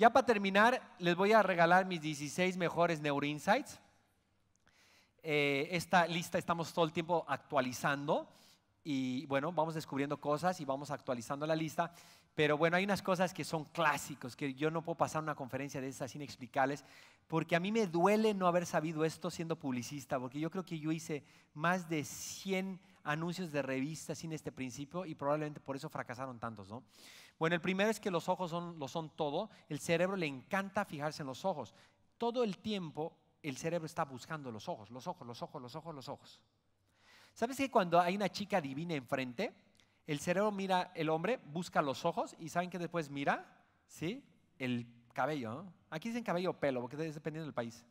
Ya para terminar, les voy a regalar mis 16 mejores Neuroinsights. Eh, esta lista estamos todo el tiempo actualizando y bueno, vamos descubriendo cosas y vamos actualizando la lista. Pero bueno, hay unas cosas que son clásicos, que yo no puedo pasar una conferencia de esas explicarles porque a mí me duele no haber sabido esto siendo publicista, porque yo creo que yo hice más de 100 anuncios de revistas sin este principio y probablemente por eso fracasaron tantos, ¿no? Bueno, el primero es que los ojos son, lo son todo. El cerebro le encanta fijarse en los ojos. Todo el tiempo el cerebro está buscando los ojos, los ojos, los ojos, los ojos, los ojos. ¿Sabes que cuando hay una chica divina enfrente, el cerebro mira, el hombre busca los ojos y saben que después mira, ¿sí? El cabello. Aquí dicen cabello o pelo, porque es dependiendo del país.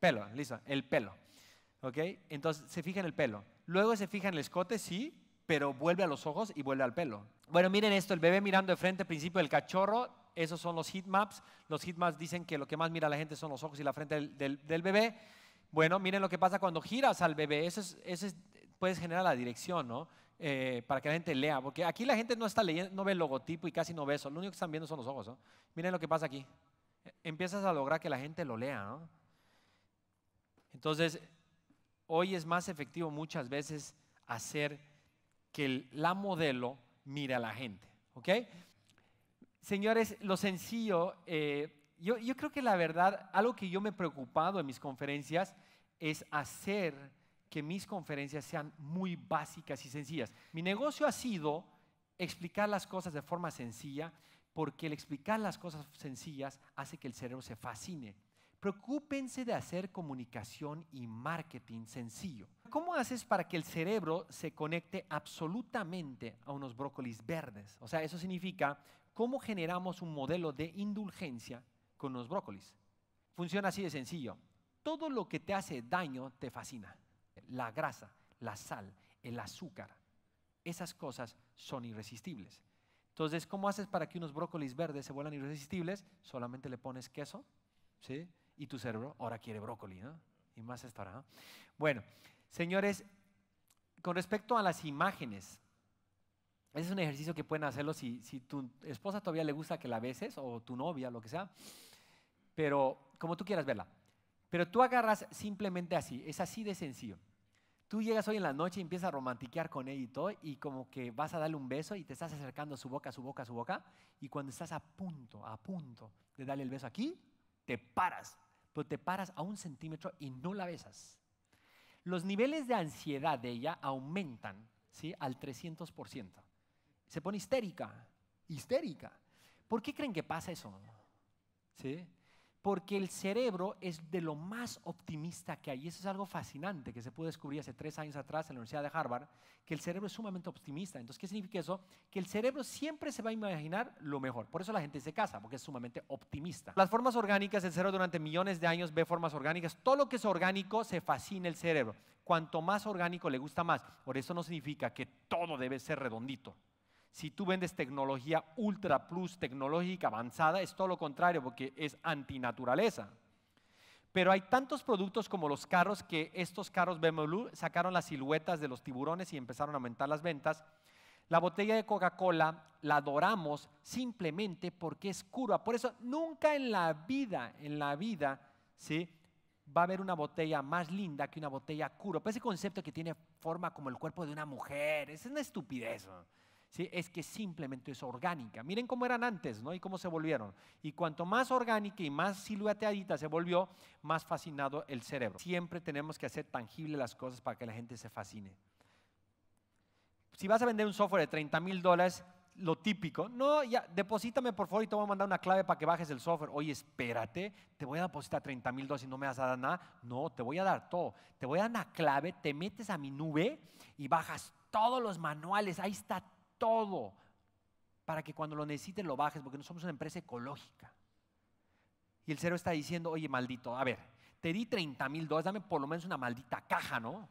Pelo, listo, el pelo. ¿Ok? Entonces se fija en el pelo. Luego se fija en el escote, sí, pero vuelve a los ojos y vuelve al pelo. Bueno, miren esto, el bebé mirando de frente, principio del cachorro, esos son los heatmaps. Los heatmaps dicen que lo que más mira la gente son los ojos y la frente del, bebé. Bueno, miren lo que pasa cuando giras al bebé, eso, es, puedes generar la dirección, ¿no? Eh, para que la gente lea, porque aquí la gente no está leyendo, no ve el logotipo y casi no ve eso, lo único que están viendo son los ojos, ¿no? Miren lo que pasa aquí, empiezas a lograr que la gente lo lea, ¿no? Entonces, hoy es más efectivo muchas veces hacer que la modelo mire a la gente. Señores, lo sencillo, eh, yo, yo creo que la verdad, algo que yo me he preocupado en mis conferencias es hacer que mis conferencias sean muy básicas y sencillas. Mi negocio ha sido explicar las cosas de forma sencilla, porque el explicar las cosas sencillas hace que el cerebro se fascine Preocúpense de hacer comunicación y marketing sencillo. ¿Cómo haces para que el cerebro se conecte absolutamente a unos brócolis verdes? O sea, eso significa cómo generamos un modelo de indulgencia con los brócolis. Funciona así de sencillo. Todo lo que te hace daño te fascina. La grasa, la sal, el azúcar. Esas cosas son irresistibles. Entonces, ¿cómo haces para que unos brócolis verdes se vuelvan irresistibles? Solamente le pones queso, ¿sí? y tu cerebro ahora quiere brócoli, ¿no? Y más esto ahora, ¿no? Bueno, señores, con respecto a las imágenes, ese es un ejercicio que pueden hacerlo si, si tu esposa todavía le gusta que la beses o tu novia, lo que sea, pero como tú quieras verla. Pero tú agarras simplemente así, es así de sencillo. Tú llegas hoy en la noche y empiezas a romantiquear con él y todo, y como que vas a darle un beso y te estás acercando su boca, su boca, su boca, y cuando estás a punto, a punto de darle el beso aquí, te paras te paras a un centímetro y no la besas. Los niveles de ansiedad de ella aumentan ¿sí? al 300%. Se pone histérica, histérica. ¿Por qué creen que pasa eso? ¿Sí? Porque el cerebro es de lo más optimista que hay. eso es algo fascinante que se pudo descubrir hace tres años atrás en la Universidad de Harvard, que el cerebro es sumamente optimista. Entonces, ¿qué significa eso? Que el cerebro siempre se va a imaginar lo mejor. Por eso la gente se casa, porque es sumamente optimista. Las formas orgánicas, el cerebro durante millones de años ve formas orgánicas. Todo lo que es orgánico se fascina el cerebro. Cuanto más orgánico le gusta más. Por eso no significa que todo debe ser redondito si tú vendes tecnología ultra plus, tecnológica avanzada, es todo lo contrario porque es antinaturaleza. Pero hay tantos productos como los carros que estos carros BMW sacaron las siluetas de los tiburones y empezaron a aumentar las ventas. La botella de Coca-Cola la adoramos simplemente porque es curva. Por eso nunca en la vida, en la vida, ¿sí? va a haber una botella más linda que una botella curva. ese concepto que tiene forma como el cuerpo de una mujer, es una estupidez es que simplemente es orgánica. Miren cómo eran antes ¿no? y cómo se volvieron. Y cuanto más orgánica y más silueteadita se volvió, más fascinado el cerebro. Siempre tenemos que hacer tangible las cosas para que la gente se fascine. Si vas a vender un software de 30 mil dólares, lo típico, no, ya, deposítame por favor y te voy a mandar una clave para que bajes el software. Oye, espérate, te voy a depositar 30 mil dólares y no me vas a dar nada. No, te voy a dar todo. Te voy a dar una clave, te metes a mi nube y bajas todos los manuales. Ahí está todo para que cuando lo necesites lo bajes, porque no somos una empresa ecológica. Y el cero está diciendo, oye, maldito, a ver, te di 30 mil dólares, dame por lo menos una maldita caja, ¿no?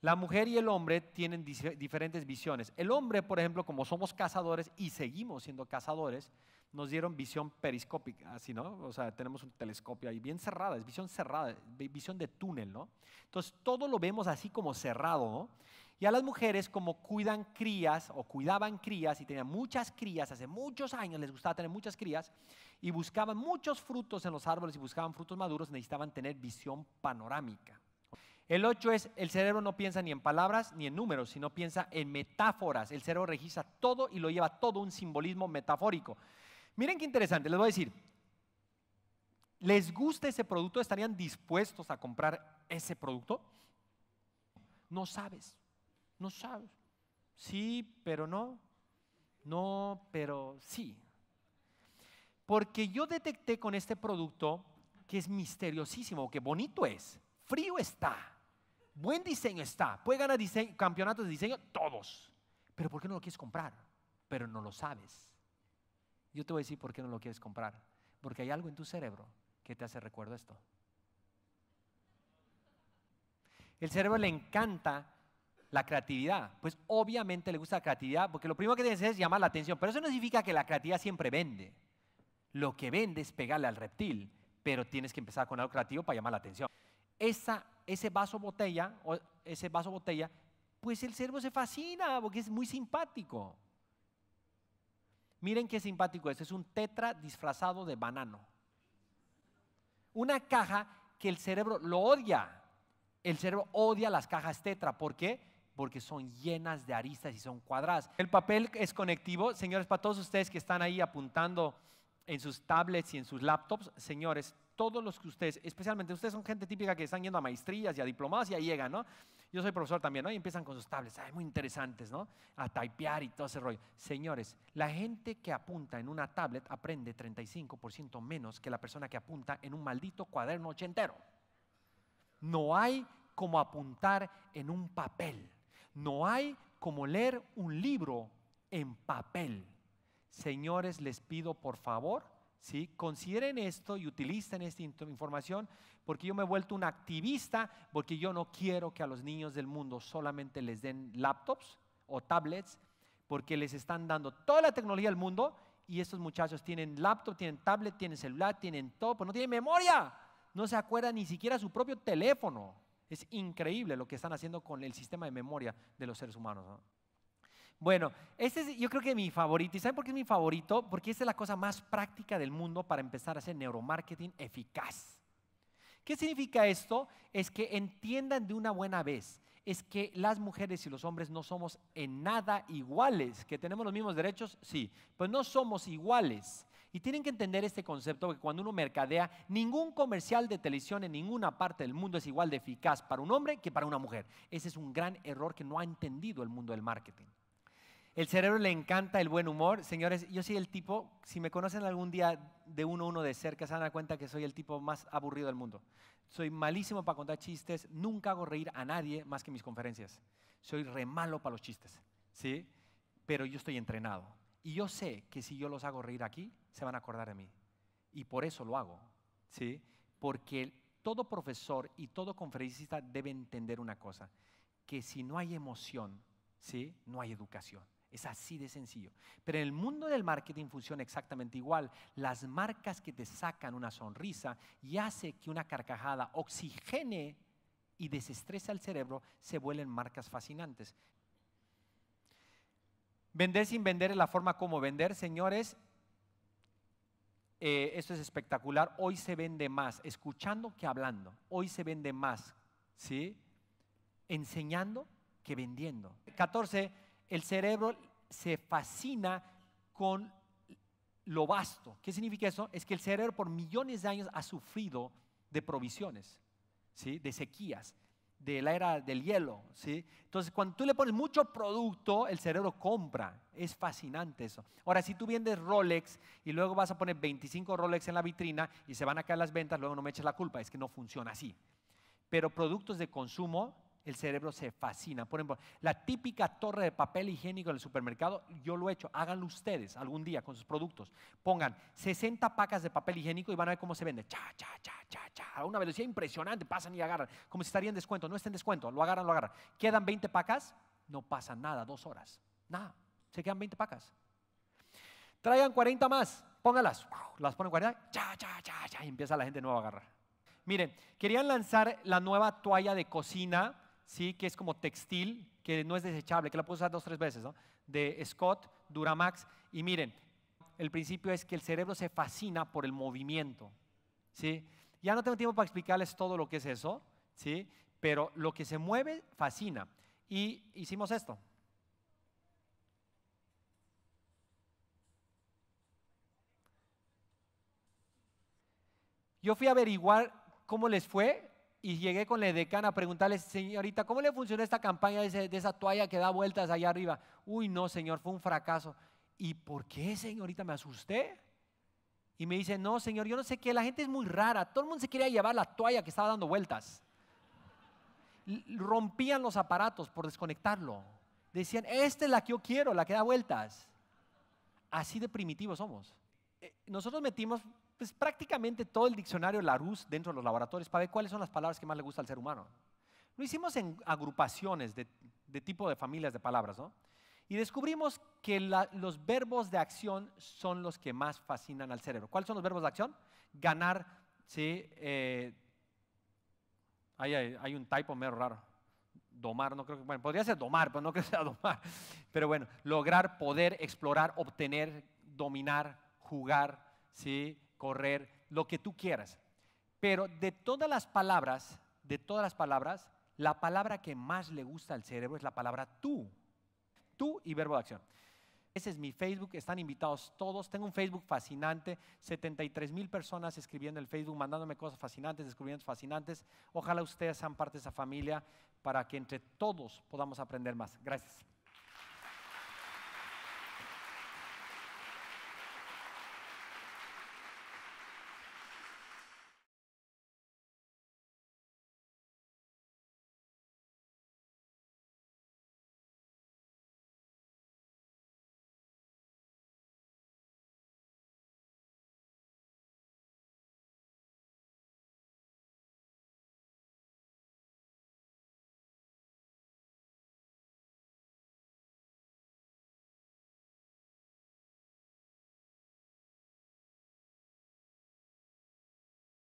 La mujer y el hombre tienen diferentes visiones. El hombre, por ejemplo, como somos cazadores y seguimos siendo cazadores, nos dieron visión periscópica, así, ¿no? O sea, tenemos un telescopio ahí bien cerrada, es visión cerrada, visión de túnel, ¿no? Entonces, todo lo vemos así como cerrado, ¿no? Y a las mujeres, como cuidan crías o cuidaban crías y tenían muchas crías, hace muchos años les gustaba tener muchas crías y buscaban muchos frutos en los árboles y buscaban frutos maduros, necesitaban tener visión panorámica. El ocho es, el cerebro no piensa ni en palabras ni en números, sino piensa en metáforas. El cerebro registra todo y lo lleva todo un simbolismo metafórico. Miren qué interesante, les voy a decir, ¿les gusta ese producto? ¿Estarían dispuestos a comprar ese producto? No sabes. No sabes. Sí, pero no. No, pero sí. Porque yo detecté con este producto que es misteriosísimo, que bonito es, frío está, buen diseño está, puede ganar campeonatos de diseño todos. Pero ¿por qué no lo quieres comprar? Pero no lo sabes. Yo te voy a decir por qué no lo quieres comprar. Porque hay algo en tu cerebro que te hace recuerdo esto. El cerebro le encanta la creatividad. Pues obviamente le gusta la creatividad porque lo primero que tiene que hacer es llamar la atención. Pero eso no significa que la creatividad siempre vende. Lo que vende es pegarle al reptil, pero tienes que empezar con algo creativo para llamar la atención. Esa, ese vaso botella, o ese vaso botella, pues el cerebro se fascina porque es muy simpático. Miren qué simpático es, es un tetra disfrazado de banano. Una caja que el cerebro lo odia. El cerebro odia las cajas tetra. ¿Por qué? porque son llenas de aristas y son cuadradas. El papel es conectivo, señores, para todos ustedes que están ahí apuntando en sus tablets y en sus laptops, señores, todos los que ustedes, especialmente ustedes son gente típica que están yendo a maestrías y a diplomados y llegan, ¿no? Yo soy profesor también, ¿no? Y empiezan con sus tablets, ay, muy interesantes, ¿no? A typear y todo ese rollo. Señores, la gente que apunta en una tablet aprende 35% menos que la persona que apunta en un maldito cuaderno ochentero. No hay como apuntar en un papel. No hay como leer un libro en papel. Señores, les pido por favor, ¿sí? consideren esto y utilicen esta información, porque yo me he vuelto un activista, porque yo no quiero que a los niños del mundo solamente les den laptops o tablets, porque les están dando toda la tecnología del mundo y estos muchachos tienen laptop, tienen tablet, tienen celular, tienen todo, pero no tienen memoria, no se acuerdan ni siquiera su propio teléfono. Es increíble lo que están haciendo con el sistema de memoria de los seres humanos. Bueno, este es yo creo que mi favorito. ¿Y saben por qué es mi favorito? Porque es la cosa más práctica del mundo para empezar a hacer neuromarketing eficaz. ¿Qué significa esto? Es que entiendan de una buena vez, es que las mujeres y los hombres no somos en nada iguales, que tenemos los mismos derechos, sí, pues no somos iguales. Y tienen que entender este concepto que cuando uno mercadea, ningún comercial de televisión en ninguna parte del mundo es igual de eficaz para un hombre que para una mujer. Ese es un gran error que no ha entendido el mundo del marketing. El cerebro le encanta el buen humor. Señores, yo soy el tipo, si me conocen algún día de uno a uno de cerca, se dan cuenta que soy el tipo más aburrido del mundo. Soy malísimo para contar chistes, nunca hago reír a nadie más que en mis conferencias. Soy re malo para los chistes, ¿sí? Pero yo estoy entrenado. Y yo sé que si yo los hago reír aquí, se van a acordar de mí. Y por eso lo hago, ¿sí? Porque todo profesor y todo conferencista debe entender una cosa, que si no hay emoción, ¿sí? No hay educación. Es así de sencillo. Pero en el mundo del marketing funciona exactamente igual. Las marcas que te sacan una sonrisa y hace que una carcajada oxigene y desestrese al cerebro, se vuelven marcas fascinantes. Vender sin vender es la forma como vender, señores, eh, esto es espectacular, hoy se vende más escuchando que hablando, hoy se vende más, ¿sí? Enseñando que vendiendo. 14, el cerebro se fascina con lo vasto. ¿Qué significa eso? Es que el cerebro por millones de años ha sufrido de provisiones, ¿sí? de sequías de la era del hielo, ¿sí? Entonces, cuando tú le pones mucho producto, el cerebro compra. Es fascinante eso. Ahora, si tú vendes Rolex y luego vas a poner 25 Rolex en la vitrina y se van a caer las ventas, luego no me eches la culpa, es que no funciona así. Pero productos de consumo el cerebro se fascina. Por ejemplo, la típica torre de papel higiénico del supermercado, yo lo he hecho, háganlo ustedes algún día con sus productos. Pongan 60 pacas de papel higiénico y van a ver cómo se vende. Cha, cha, cha, cha, cha. A una velocidad impresionante, pasan y agarran. Como si estaría en descuento, no está en descuento, lo agarran, lo agarran. Quedan 20 pacas, no pasa nada, dos horas. Nada, se quedan 20 pacas. Traigan 40 más, póngalas. Las ponen 40, cha, cha, cha, cha, y empieza la gente nueva a agarrar. Miren, querían lanzar la nueva toalla de cocina que es como textil, que no es desechable, que la puedo usar dos o tres veces, ¿no? de Scott, Duramax. Y miren, el principio es que el cerebro se fascina por el movimiento. ¿sí? Ya no tengo tiempo para explicarles todo lo que es eso, ¿sí? pero lo que se mueve fascina. Y hicimos esto. Yo fui a averiguar cómo les fue y llegué con la decana a preguntarle, señorita, ¿cómo le funcionó esta campaña de, esa toalla que da vueltas allá arriba? Uy, no, señor, fue un fracaso. ¿Y por qué, señorita? Me asusté. Y me dice, no, señor, yo no sé qué, la gente es muy rara, todo el mundo se quería llevar la toalla que estaba dando vueltas. Rompían los aparatos por desconectarlo. Decían, esta es la que yo quiero, la que da vueltas. Así de primitivos somos. Eh, nosotros metimos pues, prácticamente todo el diccionario Larousse dentro de los laboratorios para ver cuáles son las palabras que más le gusta al ser humano. Lo hicimos en agrupaciones de, tipo de familias de palabras, ¿no? Y descubrimos que los verbos de acción son los que más fascinan al cerebro. ¿Cuáles son los verbos de acción? Ganar, sí. Eh, hay, un typo medio raro. Domar, no creo que. Bueno, podría ser domar, pero no creo que sea domar. Pero bueno, lograr, poder, explorar, obtener, dominar, jugar, sí correr, lo que tú quieras. Pero de todas las palabras, de todas las palabras, la palabra que más le gusta al cerebro es la palabra tú. Tú y verbo de acción. Ese es mi Facebook, están invitados todos. Tengo un Facebook fascinante, 73 mil personas escribiendo el Facebook, mandándome cosas fascinantes, descubriendo fascinantes. Ojalá ustedes sean parte de esa familia para que entre todos podamos aprender más. Gracias.